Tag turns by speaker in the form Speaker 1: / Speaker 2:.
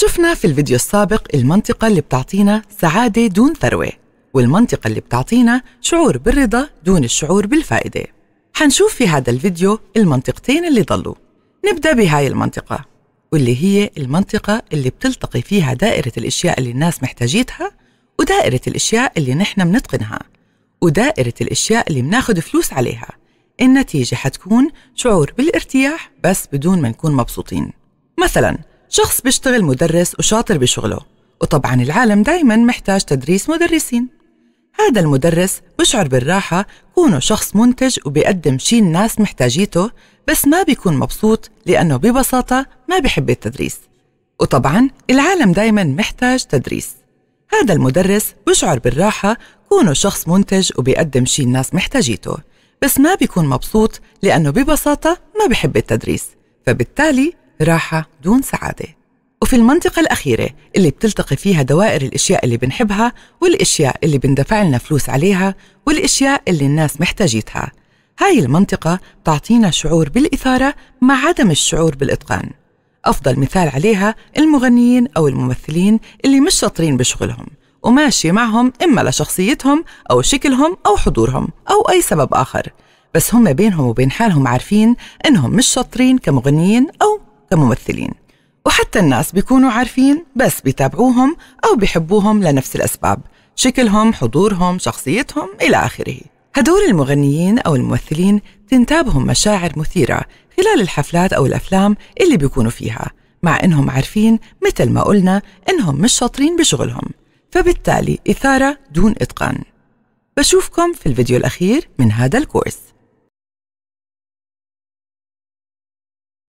Speaker 1: شفنا في الفيديو السابق المنطقة اللي بتعطينا سعادة دون ثروة والمنطقة اللي بتعطينا شعور بالرضا دون الشعور بالفائدة حنشوف في هذا الفيديو المنطقتين اللي ضلوا نبدأ بهاي المنطقة واللي هي المنطقة اللي بتلتقي فيها دائرة الأشياء اللي الناس محتاجيتها ودائرة الأشياء اللي نحن بنتقنها ودائرة الأشياء اللي بناخد فلوس عليها النتيجة حتكون شعور بالارتياح بس بدون ما نكون مبسوطين مثلاً شخص بيشتغل مدرس وشاطر بشغله وطبعا العالم دايما محتاج تدريس مدرسين هذا المدرس بشعر بالراحة كونه شخص منتج وبيقدم شي الناس محتاجيته بس ما بيكون مبسوط لأنه ببساطة ما بحب التدريس وطبعا العالم دايما محتاج تدريس هذا المدرس بشعر بالراحة كونه شخص منتج وبيقدم شي الناس محتاجيته بس ما بيكون مبسوط لأنه ببساطة ما بحب التدريس فبالتالي راحة دون سعادة وفي المنطقة الأخيرة اللي بتلتقي فيها دوائر الأشياء اللي بنحبها والأشياء اللي بندفع لنا فلوس عليها والأشياء اللي الناس محتاجيتها هاي المنطقة بتعطينا شعور بالإثارة مع عدم الشعور بالإتقان أفضل مثال عليها المغنيين أو الممثلين اللي مش شاطرين بشغلهم وماشي معهم إما لشخصيتهم أو شكلهم أو حضورهم أو أي سبب آخر بس هم بينهم وبين حالهم عارفين إنهم مش شاطرين كمغنيين أو كممثلين وحتى الناس بيكونوا عارفين بس بيتابعوهم أو بيحبوهم لنفس الأسباب شكلهم حضورهم شخصيتهم إلى آخره هدول المغنيين أو الممثلين تنتابهم مشاعر مثيرة خلال الحفلات أو الأفلام اللي بيكونوا فيها مع إنهم عارفين مثل ما قلنا إنهم مش شاطرين بشغلهم فبالتالي إثارة دون إتقان بشوفكم في الفيديو الأخير من هذا الكورس